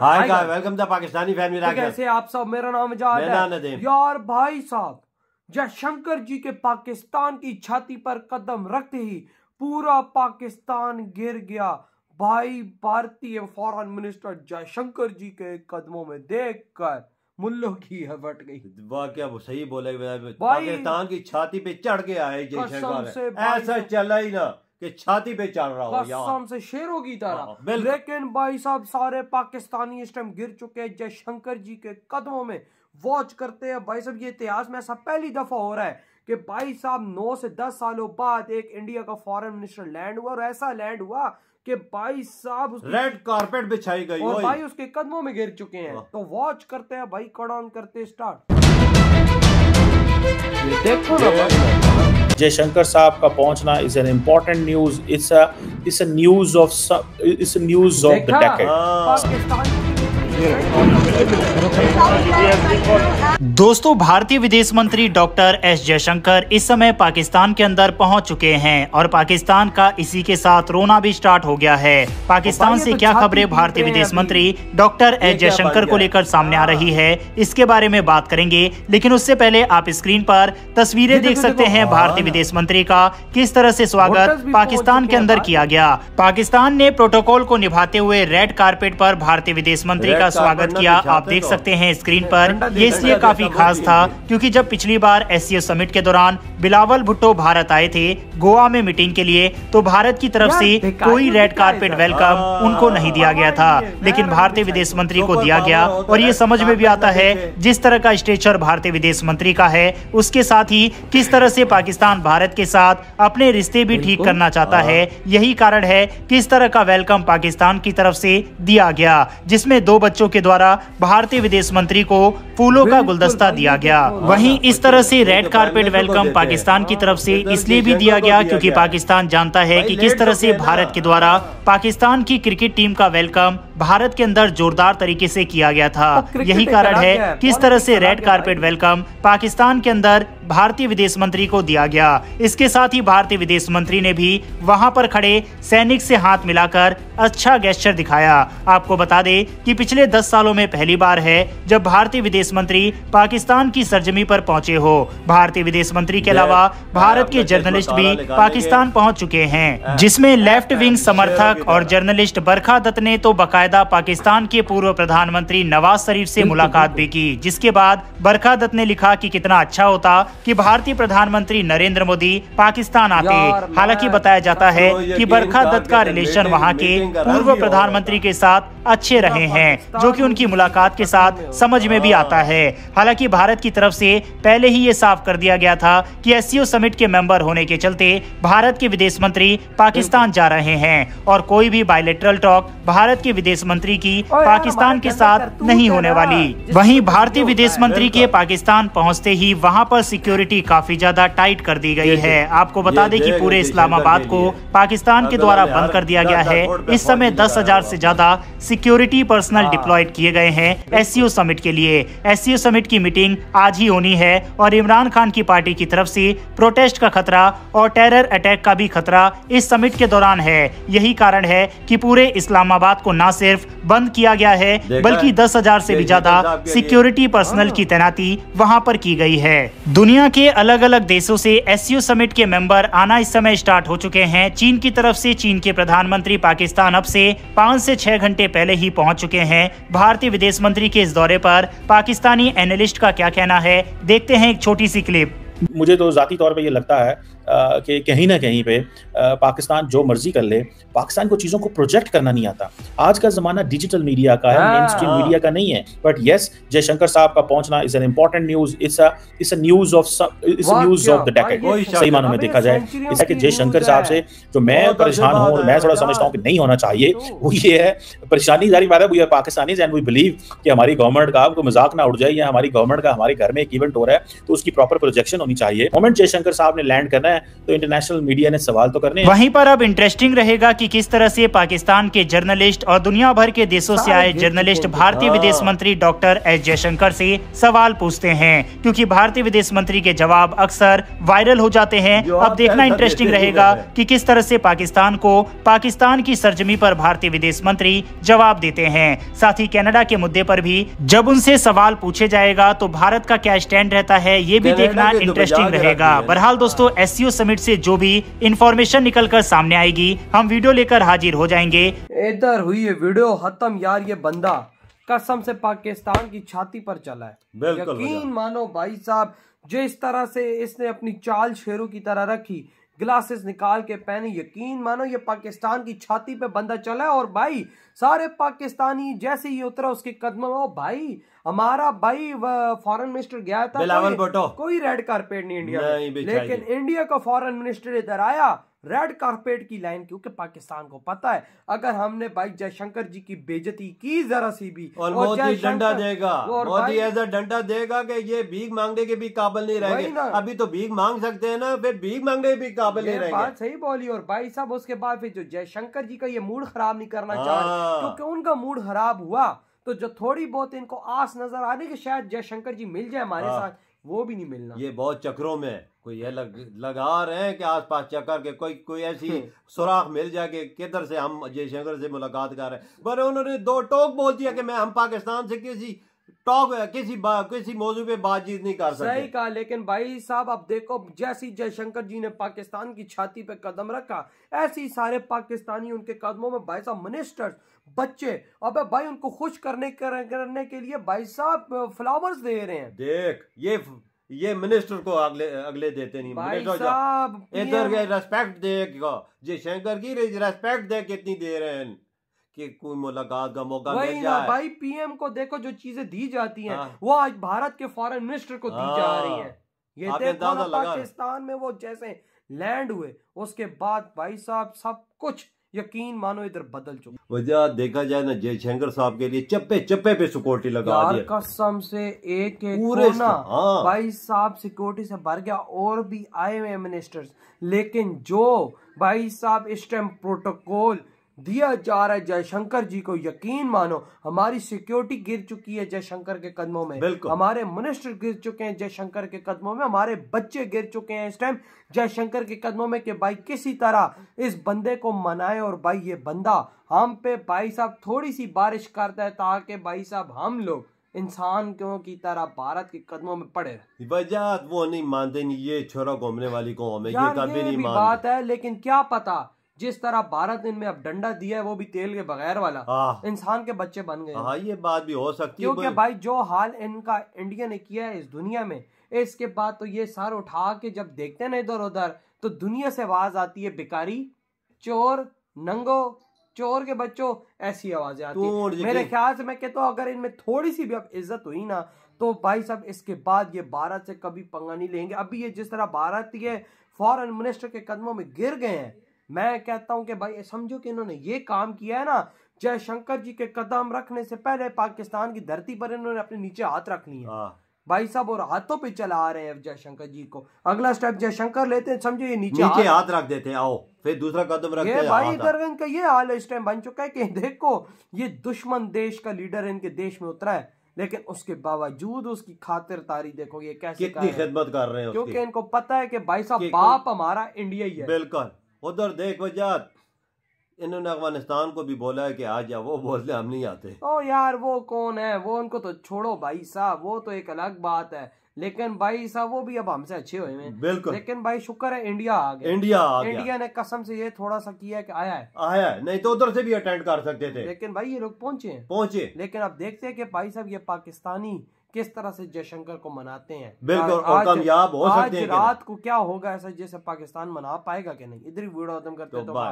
Hi guys welcome to Pakistani fan तो कैसे आप सब मेरा नाम है यार भाई साहब जय शंकर जी के पाकिस्तान की छाती पर कदम रखते ही पूरा पाकिस्तान गिर गया भाई भारतीय फॉरेन मिनिस्टर जयशंकर जी के कदमों में देखकर मुल्लों की हट गई वाह क्या वो सही बोले पाकिस्तान की छाती पे चढ़ गया है जयशंकर ऐसा चला ही ना कि छाती पे चल रहा हो यार से शेर होगी तारा हाँ, लेकिन भाई साहब सारे पाकिस्तानी इस टाइम गिर चुके हैं जयशंकर जी के कदमों में वॉच करते हैं भाई साहब ये इतिहास में ऐसा पहली दफा हो रहा है कि भाई साहब नौ से दस सालों बाद एक इंडिया का फॉरेन मिनिस्टर लैंड हुआ और ऐसा लैंड हुआ कि भाई साहब रेड कारपेट बिछाई गई और भाई उसके कदमों में गिर चुके हैं हाँ। तो वॉच करते हैं भाई कड़ करते स्टार्ट देखो ना भाई जयशंकर साहब का पहुंचना is an important news it's news of it's news of the decade दोस्तों भारतीय विदेश मंत्री डॉक्टर एस जयशंकर इस समय पाकिस्तान के अंदर पहुंच चुके हैं और पाकिस्तान का इसी के साथ रोना भी स्टार्ट हो गया है पाकिस्तान से तो क्या खबरें भारतीय विदेश मंत्री डॉक्टर एस जयशंकर को लेकर सामने आ रही है इसके बारे में बात करेंगे लेकिन उससे पहले आप स्क्रीन पर तस्वीरें देख सकते हैं भारतीय विदेश मंत्री का किस तरह से स्वागत पाकिस्तान के अंदर किया गया पाकिस्तान ने प्रोटोकॉल को निभाते हुए रेड कार्पेट पर भारतीय विदेश मंत्री का स्वागत किया आप देख सकते हैं स्क्रीन पर ये इसलिए काफी खास था क्योंकि जब पिछली बार एस समिट के दौरान बिलावल भुट्टो भारत आए थे गोवा में मीटिंग के लिए तो भारत की तरफ से कोई तो रेड कार्पेट वेलकम हाँ, उनको नहीं दिया गया था लेकिन भारतीय तो विदेश मंत्री को दिया गया और ये समझ में भी आता तो है जिस तरह का स्टेचर भारतीय विदेश मंत्री का है उसके साथ ही किस तरह से पाकिस्तान भारत के साथ अपने रिश्ते भी ठीक करना चाहता हाँ। है यही कारण है किस तरह का वेलकम पाकिस्तान की तरफ से दिया गया जिसमें दो बच्चे बच्चों के द्वारा भारतीय विदेश मंत्री को फूलों का गुलदस्ता दिया गया वहीं इस तरह से रेड कारपेट तो वेलकम पाकिस्तान की तरफ से हाँ, तो इसलिए भी दिया गया क्योंकि पाकिस्तान जानता है कि किस तरह तो से भारत के द्वारा पाकिस्तान की क्रिकेट टीम का वेलकम भारत के अंदर जोरदार तरीके से किया गया था यही कारण है किस तरह से रेड कारपेट वेलकम पाकिस्तान के अंदर भारतीय विदेश मंत्री को दिया गया इसके साथ ही भारतीय विदेश मंत्री ने भी वहां पर खड़े सैनिक से हाथ मिलाकर अच्छा गेस्टर दिखाया आपको बता दें कि पिछले 10 सालों में पहली बार है जब भारतीय विदेश मंत्री पाकिस्तान की सरजमी पर पहुंचे हो भारतीय विदेश मंत्री के अलावा भारत के जर्नलिस्ट भी पाकिस्तान पहुँच चुके हैं जिसमे लेफ्ट विंग समर्थक हाँ, और जर्नलिस्ट बरखा दत्त ने तो बाकायदा पाकिस्तान के पूर्व प्रधानमंत्री नवाज शरीफ ऐसी मुलाकात भी की जिसके बाद बरखा दत्त ने लिखा की कितना अच्छा होता कि भारतीय प्रधानमंत्री नरेंद्र मोदी पाकिस्तान आते हालांकि बताया जाता है कि बरखा दत्त का रिलेशन वहाँ के पूर्व प्रधानमंत्री के साथ अच्छे रहे हैं जो कि उनकी मुलाकात के साथ समझ में भी हाँ। आता है हालांकि भारत की तरफ से पहले ही ये साफ कर दिया गया था कि एस समिट के मेंबर होने के चलते भारत के विदेश मंत्री पाकिस्तान जा रहे हैं और कोई भी बायलेटरल टॉक भारत के विदेश मंत्री की पाकिस्तान के साथ नहीं होने वाली वहीं भारतीय विदेश मंत्री के पाकिस्तान पहुंचते ही वहां पर सिक्योरिटी काफी ज्यादा टाइट कर दी गई है आपको बता दें कि पूरे इस्लामाबाद को पाकिस्तान के द्वारा बंद कर दिया गया है इस समय दस हजार से ज्यादा सिक्योरिटी पर्सनल हाँ। डिप्लॉयड किए गए हैं एस समिट के लिए एस समिट की मीटिंग आज ही होनी है और इमरान खान की पार्टी की तरफ ऐसी प्रोटेस्ट का खतरा और टेरर अटैक का भी खतरा इस समिट के दौरान है यही कारण है की पूरे इस्लामाबाद को न सिर्फ बंद किया गया है बल्कि दस हजार से भी ज्यादा सिक्योरिटी पर्सनल की हाँ। तैनाती वहां पर की गई है दुनिया के अलग अलग देशों से एस समिट के मेंबर आना इस समय स्टार्ट हो चुके हैं चीन की तरफ से चीन के प्रधानमंत्री पाकिस्तान अब से पाँच से छह घंटे पहले ही पहुंच चुके हैं भारतीय विदेश मंत्री के इस दौरे पर पाकिस्तानी एनालिस्ट का क्या कहना है देखते हैं एक छोटी सी क्लिप मुझे तो जाती तौर पर यह लगता है कि कहीं ना कहीं पे पाकिस्तान जो मर्जी कर ले पाकिस्तान को चीज़ों को प्रोजेक्ट करना नहीं आता आज का ज़माना डिजिटल मीडिया का है मेन स्ट्रीम मीडिया का नहीं है बट येस जयशंकर साहब का पहुंचना is an important news it's it's news of it's news of the decade सही मानों में देखा जाए इसलिए कि जयशंकर साहब से जो मैं परेशान हूँ मैं थोड़ा समझता हूँ कि नहीं होना चाहिए वो ये है परेशानी जारी बात है we Pakistani and we believe कि हमारी गवर्नमेंट का आपको मजाक ना उड़ जाए या हमारी गवर्नमेंट का हमारे घर में एक इवेंट हो रहा है तो उसकी प्रॉपर प्रोजेक्शन होनी चाहिए मोमेंट जयशंकर साहब ने लैंड करना है है तो इंटरनेशनल मीडिया ने सवाल तो करने वहीं पर अब इंटरेस्टिंग रहेगा कि किस तरह से पाकिस्तान के जर्नलिस्ट और दुनिया भर के देशों से आए जर्नलिस्ट भारतीय विदेश मंत्री डॉक्टर एस जयशंकर से सवाल पूछते हैं क्योंकि भारतीय विदेश मंत्री के जवाब अक्सर वायरल हो जाते हैं अब देखना इंटरेस्टिंग रहेगा कि किस तरह से पाकिस्तान को पाकिस्तान की सरजमी पर भारतीय विदेश मंत्री जवाब देते हैं साथ ही कनाडा के मुद्दे पर भी जब उनसे सवाल पूछे जाएगा तो भारत का क्या स्टैंड रहता है ये भी देखना इंटरेस्टिंग तो रहेगा बहरहाल दोस्तों एस हाँ। एसयू समिट से जो भी इंफॉर्मेशन निकल कर सामने आएगी हम वीडियो लेकर हाजिर हो जाएंगे इधर हुई है वीडियो खत्म यार ये बंदा कसम से पाकिस्तान की छाती पर चला है यकीन मानो भाई साहब जो इस तरह से इसने अपनी चाल शेरों की तरह रखी ग्लासेस निकाल के पहने यकीन मानो ये पाकिस्तान की छाती पे बंदा चला है और भाई सारे पाकिस्तानी जैसे ही उतरा उसके कदमों भाई हमारा भाई फॉरेन मिनिस्टर गया था बिलावल भुट्टो कोई रेड कारपेट नहीं इंडिया नहीं लेकिन इंडिया का फॉरेन मिनिस्टर इधर आया रेड कारपेट की लाइन क्योंकि पाकिस्तान को पता है अगर हमने भाई जयशंकर जी की बेजती की जरा सी भी और, मोदी डंडा देगा मोदी ऐसा डंडा देगा कि ये भीख मांगने के भी काबिल नहीं रहेंगे अभी तो भीख मांग सकते हैं ना फिर भीख मांगने के भी काबिल नहीं रहेंगे बात सही बोली और भाई साहब उसके बाद फिर जो जयशंकर जी का ये मूड खराब नहीं करना चाह रहे हाँ। क्योंकि उनका मूड खराब हुआ तो जो थोड़ी बहुत इनको आस नजर आ रही कि शायद जयशंकर जी मिल जाए हमारे हाँ। साथ वो भी नहीं मिलना ये बहुत चक्रों में कोई ये लग, लगा रहे हैं कि पास चक्कर के कोई कोई ऐसी सुराख मिल जाए कि किधर से हम जयशंकर से मुलाकात कर रहे हैं पर उन्होंने दो टोक बोल दिया कि मैं हम पाकिस्तान से किसी टॉक किसी किसी मौजूद पे बातचीत नहीं कर सकते सही कहा लेकिन भाई साहब अब देखो जैसी जयशंकर जी ने पाकिस्तान की छाती पे कदम रखा ऐसी सारे पाकिस्तानी उनके कदमों में भाई साहब मिनिस्टर्स बच्चे अब भाई उनको खुश करने करने के लिए भाई साहब फ्लावर्स दे रहे हैं देख ये ये मिनिस्टर को अगले अगले देते नहीं भाई साहब इधर रेस्पेक्ट देगा जी शंकर की रेस्पेक्ट दे कितनी दे रहे हैं कि कोई मुलाकात का मौका मिल जाए भाई पीएम को देखो जो चीजें दी जाती हैं हाँ। वो आज भारत के फॉरेन मिनिस्टर को दी जा रही हाँ। हैं ये देखो पाकिस्तान में वो जैसे लैंड हुए उसके बाद भाई साहब सब कुछ यकीन मानो इधर बदल चुके वजह देखा जाए ना जयशंकर साहब के लिए चप्पे चप्पे पे सिक्योरिटी लगा यार कसम से एक एक पूरे ना हाँ। भाई साहब सिक्योरिटी से भर गया और भी आए हुए मिनिस्टर्स लेकिन जो भाई साहब इस टाइम प्रोटोकॉल दिया जा रहा है जयशंकर जी को यकीन मानो हमारी सिक्योरिटी गिर चुकी है जयशंकर के कदमों में हमारे मिनिस्टर गिर चुके हैं जयशंकर के कदमों में हमारे बच्चे गिर चुके हैं इस टाइम जयशंकर के कदमों में कि भाई किसी तरह इस बंदे को मनाए और भाई ये बंदा हम पे भाई साहब थोड़ी सी बारिश करता है ताकि भाई साहब हम लोग इंसान क्यों की तरह भारत के कदमों में पड़े वजह वो नहीं मानते नहीं ये छोरा घूमने वाली को हमें ये, नहीं बात है लेकिन क्या पता जिस तरह बारह दिन में अब डंडा दिया है वो भी तेल के बगैर वाला इंसान के बच्चे बन गए हाँ ये बात भी हो सकती है क्योंकि भाई जो हाल इनका इंडिया ने किया है इस दुनिया में इसके बाद तो ये सर उठा के जब देखते ना इधर उधर तो दुनिया से आवाज आती है बेकारी चोर नंगो चोर के बच्चों ऐसी आवाज आती है मेरे ख्याल से मैं कहता हूँ अगर इनमें थोड़ी सी भी अब इज्जत हुई ना तो भाई साहब इसके बाद ये भारत से कभी पंगा नहीं लेंगे अभी ये जिस तरह भारत ये फॉरेन मिनिस्टर के कदमों में गिर गए हैं मैं कहता हूं कि भाई समझो कि इन्होंने ये काम किया है ना जयशंकर जी के कदम रखने से पहले पाकिस्तान की धरती पर इन्होंने अपने नीचे हाथ रख लिया हाँ। भाई साहब और हाथों पे चला आ रहे हैं जयशंकर जी को अगला स्टेप जयशंकर लेते हैं समझो ये नीचे नीचे हाथ रख देते हैं आओ फिर दूसरा कदम रखते हैं भाई गर्गन का ये हाल इस टाइम बन चुका है कि देखो ये दुश्मन देश का लीडर इनके देश में उतरा है लेकिन उसके बावजूद उसकी खातिर तारी देखो ये कैसे कितनी खिदमत कर रहे हैं क्योंकि इनको पता है कि भाई साहब बाप हमारा इंडिया ही है बिल्कुल उधर देख वजात इन्होंने अफगानिस्तान को भी बोला है कि आ जाओ वो बोलते हम नहीं आते ओ यार वो कौन है वो उनको तो छोड़ो भाई साहब वो तो एक अलग बात है लेकिन भाई साहब वो भी अब हमसे अच्छे हुए हैं बिल्कुल लेकिन भाई शुक्र है इंडिया आ गया इंडिया आ गया इंडिया ने कसम से ये थोड़ा सा किया कि आया है आया है नहीं तो उधर से भी अटेंड कर सकते थे लेकिन भाई ये लोग पहुंचे पहुंचे लेकिन अब देखते हैं कि भाई साहब ये पाकिस्तानी किस तरह से जयशंकर को मनाते हैं बिल्कुल और कामयाब हो सकते हैं रात को क्या होगा ऐसा जैसे पाकिस्तान मना पाएगा कि नहीं इधर ही वीडियो खत्म करते तो, तो